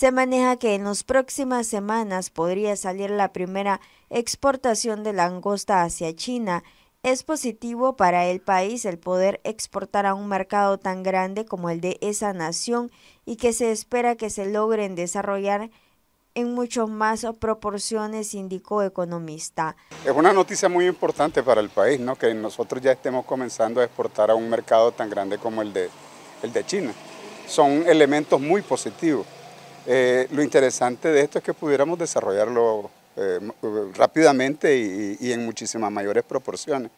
se maneja que en las próximas semanas podría salir la primera exportación de langosta hacia China. Es positivo para el país el poder exportar a un mercado tan grande como el de esa nación y que se espera que se logren desarrollar en mucho más proporciones, indicó economista. Es una noticia muy importante para el país, ¿no? que nosotros ya estemos comenzando a exportar a un mercado tan grande como el de, el de China. Son elementos muy positivos. Eh, lo interesante de esto es que pudiéramos desarrollarlo eh, rápidamente y, en muchísimas mayores proporciones.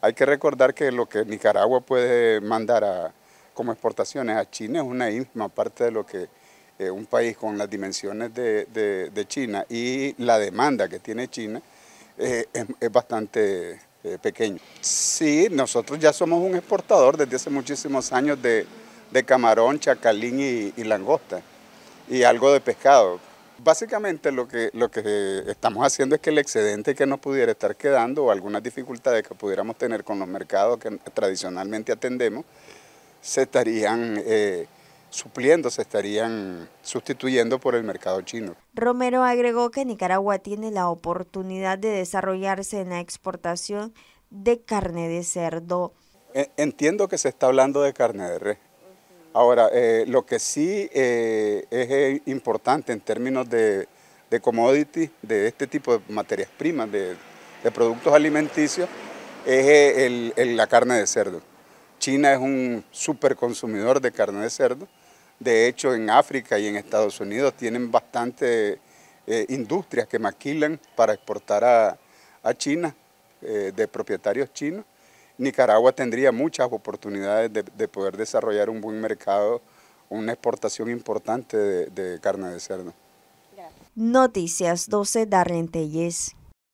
Hay que recordar que lo que Nicaragua puede mandar como exportaciones a China es una ínfima parte de lo que eh, un país con las dimensiones de, China y la demanda que tiene China es, bastante pequeño. Sí, nosotros ya somos un exportador desde hace muchísimos años de, camarón, chacalín y langosta y algo de pescado. Básicamente lo que, lo que estamos haciendo es que el excedente que nos pudiera estar quedando o algunas dificultades que pudiéramos tener con los mercados que tradicionalmente atendemos, se estarían eh, supliendo, se estarían sustituyendo por el mercado chino. Romero agregó que Nicaragua tiene la oportunidad de desarrollarse en la exportación de carne de cerdo. E, entiendo que se está hablando de carne de res. Ahora, eh, lo que sí eh, es eh, importante en términos de, commodities, de este tipo de materias primas, de, productos alimenticios, es la carne de cerdo. China es un super consumidor de carne de cerdo. De hecho, en África y en Estados Unidos tienen bastantes industrias que maquilan para exportar a, China, de propietarios chinos. Nicaragua tendría muchas oportunidades de, poder desarrollar un buen mercado, una exportación importante de, carne de cerdo. Noticias 12 Darlene